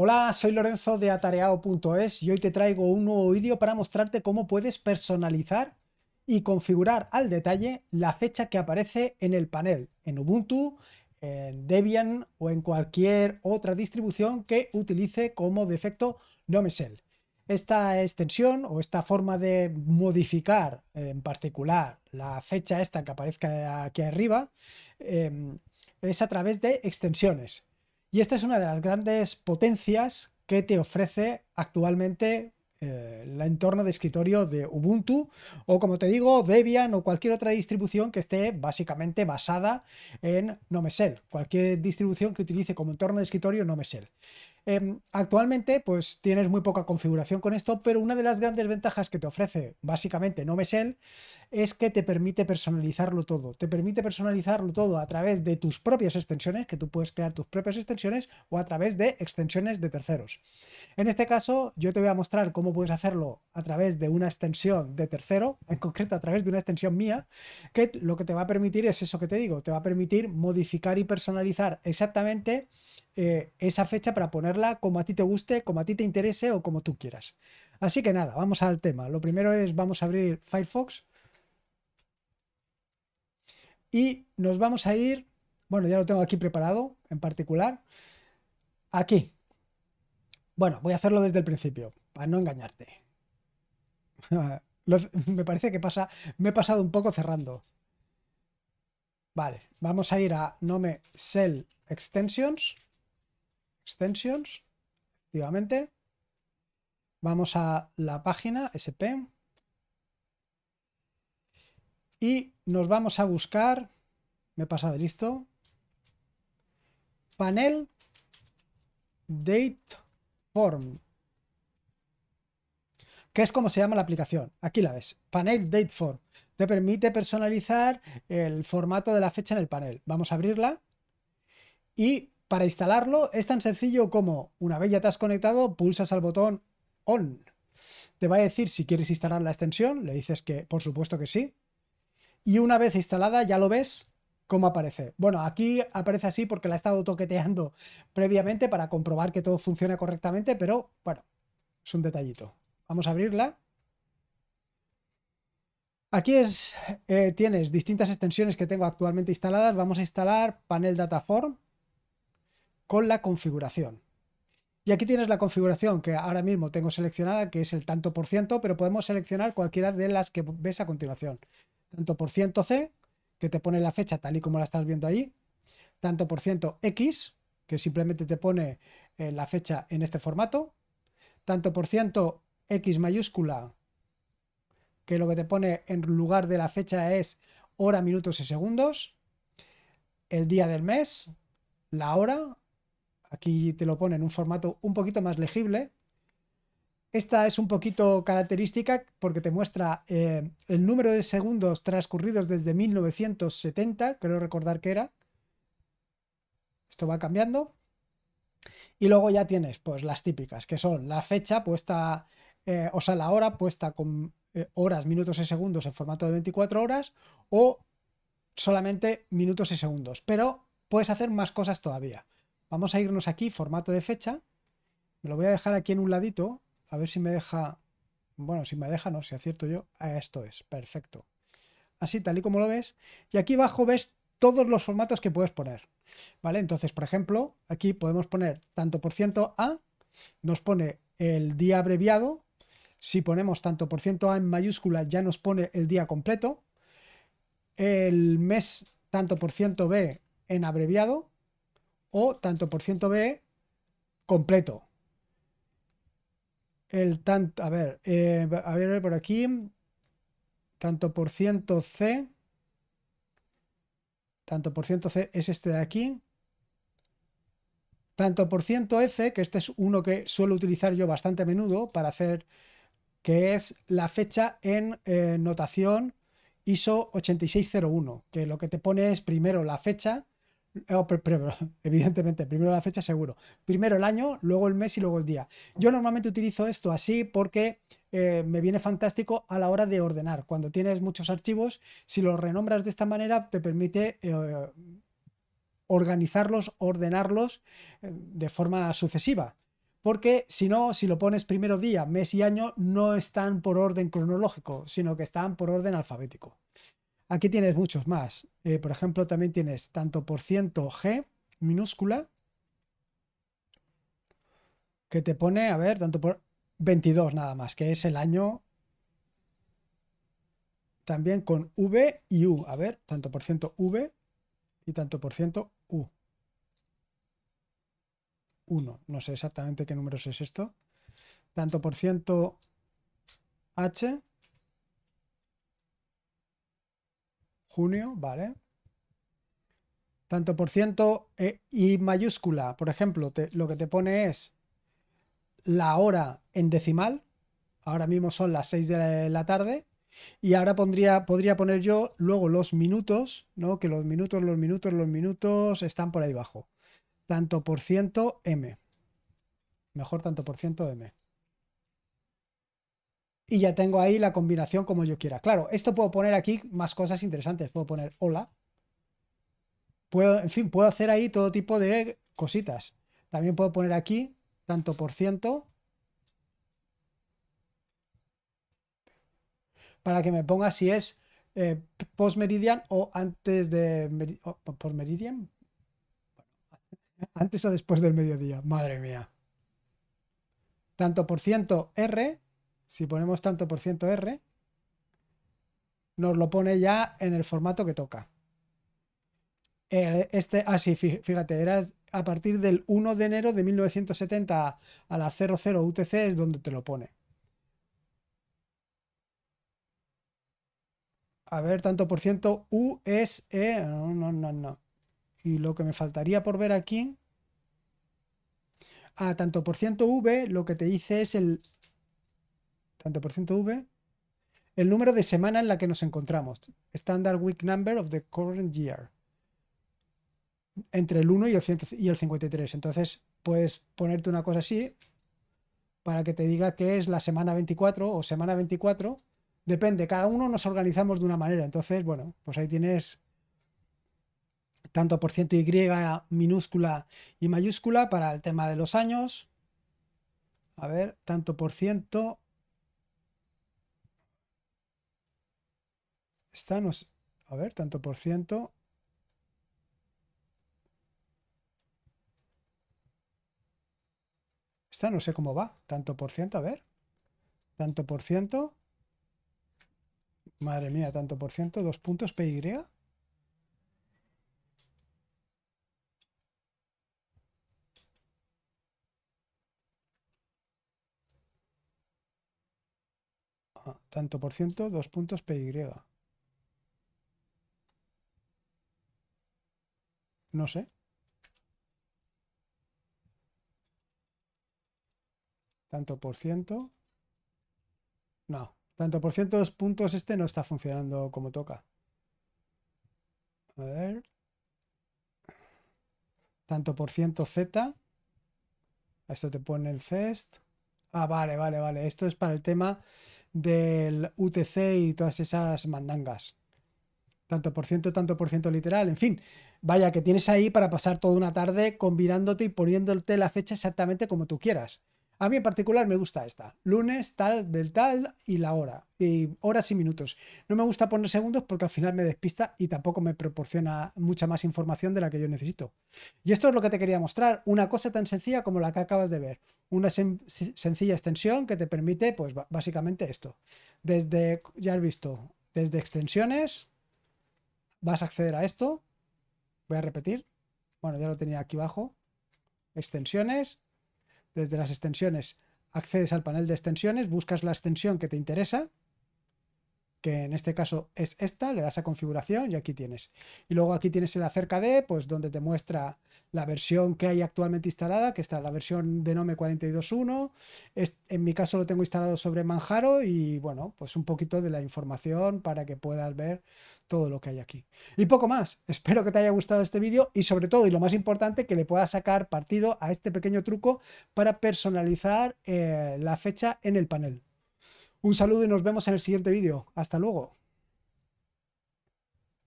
Hola, soy Lorenzo de atareado.es y hoy te traigo un nuevo vídeo para mostrarte cómo puedes personalizar y configurar al detalle la fecha que aparece en el panel, en Ubuntu, en Debian o en cualquier otra distribución que utilice como defecto NoMesel. Esta extensión o esta forma de modificar en particular la fecha esta que aparezca aquí arriba em, es a través de extensiones. Y esta es una de las grandes potencias que te ofrece actualmente el eh, entorno de escritorio de Ubuntu o como te digo Debian o cualquier otra distribución que esté básicamente basada en Nomesel, cualquier distribución que utilice como entorno de escritorio Nomesel. Em, actualmente, pues tienes muy poca configuración con esto, pero una de las grandes ventajas que te ofrece, básicamente, NoMesel, es que te permite personalizarlo todo. Te permite personalizarlo todo a través de tus propias extensiones, que tú puedes crear tus propias extensiones, o a través de extensiones de terceros. En este caso, yo te voy a mostrar cómo puedes hacerlo a través de una extensión de tercero, en concreto a través de una extensión mía, que lo que te va a permitir es eso que te digo, te va a permitir modificar y personalizar exactamente eh, esa fecha para ponerla como a ti te guste, como a ti te interese o como tú quieras. Así que nada, vamos al tema. Lo primero es, vamos a abrir Firefox. Y nos vamos a ir, bueno, ya lo tengo aquí preparado en particular. Aquí. Bueno, voy a hacerlo desde el principio, para no engañarte. me parece que pasa, me he pasado un poco cerrando. Vale, vamos a ir a Nome Cell Extensions extensions, efectivamente. Vamos a la página SP y nos vamos a buscar, me pasa de listo, panel date form, que es como se llama la aplicación. Aquí la ves, panel date form. Te permite personalizar el formato de la fecha en el panel. Vamos a abrirla y para instalarlo es tan sencillo como, una vez ya te has conectado, pulsas al botón ON. Te va a decir si quieres instalar la extensión, le dices que por supuesto que sí. Y una vez instalada ya lo ves cómo aparece. Bueno, aquí aparece así porque la he estado toqueteando previamente para comprobar que todo funciona correctamente, pero bueno, es un detallito. Vamos a abrirla. Aquí es, eh, tienes distintas extensiones que tengo actualmente instaladas. Vamos a instalar panel dataform con la configuración. Y aquí tienes la configuración que ahora mismo tengo seleccionada, que es el tanto por ciento, pero podemos seleccionar cualquiera de las que ves a continuación. Tanto por ciento C, que te pone la fecha tal y como la estás viendo ahí Tanto por ciento X, que simplemente te pone eh, la fecha en este formato. Tanto por ciento X mayúscula, que lo que te pone en lugar de la fecha es hora, minutos y segundos. El día del mes, la hora, Aquí te lo pone en un formato un poquito más legible. Esta es un poquito característica porque te muestra eh, el número de segundos transcurridos desde 1970, creo recordar que era. Esto va cambiando. Y luego ya tienes pues las típicas, que son la fecha puesta, eh, o sea, la hora puesta con eh, horas, minutos y segundos en formato de 24 horas o solamente minutos y segundos. Pero puedes hacer más cosas todavía. Vamos a irnos aquí, formato de fecha. Me lo voy a dejar aquí en un ladito, a ver si me deja... Bueno, si me deja, no, si acierto yo. Esto es, perfecto. Así, tal y como lo ves. Y aquí abajo ves todos los formatos que puedes poner. ¿Vale? Entonces, por ejemplo, aquí podemos poner tanto por ciento A, nos pone el día abreviado. Si ponemos tanto por ciento A en mayúscula, ya nos pone el día completo. El mes tanto por ciento B en abreviado o tanto por ciento B completo. El tanto, eh, a ver, a ver por aquí, tanto por ciento C, tanto por ciento C es este de aquí, tanto por ciento F, que este es uno que suelo utilizar yo bastante a menudo para hacer, que es la fecha en eh, notación ISO 8601, que lo que te pone es primero la fecha, eh, oh, evidentemente, primero la fecha seguro. Primero el año, luego el mes y luego el día. Yo normalmente utilizo esto así porque eh, me viene fantástico a la hora de ordenar. Cuando tienes muchos archivos, si los renombras de esta manera, te permite eh, organizarlos, ordenarlos de forma sucesiva. Porque si no, si lo pones primero día, mes y año, no están por orden cronológico, sino que están por orden alfabético. Aquí tienes muchos más. Eh, por ejemplo, también tienes tanto por ciento G minúscula, que te pone, a ver, tanto por 22 nada más, que es el año también con V y U. A ver, tanto por ciento V y tanto por ciento U. uno No sé exactamente qué números es esto. Tanto por ciento H junio, ¿vale? Tanto por ciento eh, y mayúscula, por ejemplo, lo que te pone es la hora en decimal, ahora mismo son las 6 de la tarde, y ahora pondría, podría poner yo luego los minutos, ¿no? Que los minutos, los minutos, los minutos están por ahí abajo. Tanto por ciento M. Mejor tanto por ciento M y ya tengo ahí la combinación como yo quiera. Claro, esto puedo poner aquí más cosas interesantes. Puedo poner hola. Puedo, en fin, puedo hacer ahí todo tipo de cositas. También puedo poner aquí tanto por ciento para que me ponga si es eh, post meridian o antes de meri meridian antes o después del mediodía madre mía tanto por ciento r si ponemos tanto por ciento R, nos lo pone ya en el formato que toca. Este, así, ah, fíjate, era a partir del 1 de enero de 1970 a la 00 UTC es donde te lo pone. A ver, tanto por ciento U es E. No, no, no, no. Y lo que me faltaría por ver aquí. A ah, tanto por ciento V, lo que te dice es el V, el número de semana en la que nos encontramos, Standard Week Number of the Current Year, entre el 1 y el, y el 53. Entonces puedes ponerte una cosa así para que te diga que es la semana 24 o semana 24. Depende, cada uno nos organizamos de una manera. Entonces, bueno, pues ahí tienes tanto por ciento Y minúscula y mayúscula para el tema de los años. A ver, tanto por ciento Esta A ver, tanto por ciento. Esta no sé cómo va. Tanto por ciento, a ver. Tanto por ciento. Madre mía, tanto por ciento. Dos puntos PY. Ah, tanto por ciento, dos puntos PY. No sé. Tanto por ciento. No, tanto por ciento dos puntos este no está funcionando como toca. A ver. Tanto por ciento Z. Esto te pone el CEST. Ah, vale, vale, vale. Esto es para el tema del UTC y todas esas mandangas. Tanto por ciento, tanto por ciento literal. En fin, vaya, que tienes ahí para pasar toda una tarde combinándote y poniéndote la fecha exactamente como tú quieras. A mí en particular me gusta esta. Lunes, tal, del tal y la hora. Y horas y minutos. No me gusta poner segundos porque al final me despista y tampoco me proporciona mucha más información de la que yo necesito. Y esto es lo que te quería mostrar. Una cosa tan sencilla como la que acabas de ver. Una sencilla extensión que te permite, pues básicamente esto. Desde, ya has visto, desde extensiones vas a acceder a esto. Voy a repetir. Bueno, ya lo tenía aquí abajo. Extensiones. Desde las extensiones accedes al panel de extensiones, buscas la extensión que te interesa que en este caso es esta, le das a configuración y aquí tienes. Y luego aquí tienes el acerca de, pues donde te muestra la versión que hay actualmente instalada, que está la versión de Nome 42.1. En mi caso lo tengo instalado sobre Manjaro y bueno, pues un poquito de la información para que puedas ver todo lo que hay aquí. Y poco más, espero que te haya gustado este vídeo y sobre todo, y lo más importante, que le puedas sacar partido a este pequeño truco para personalizar eh, la fecha en el panel. Un saludo y nos vemos en el siguiente vídeo. Hasta luego.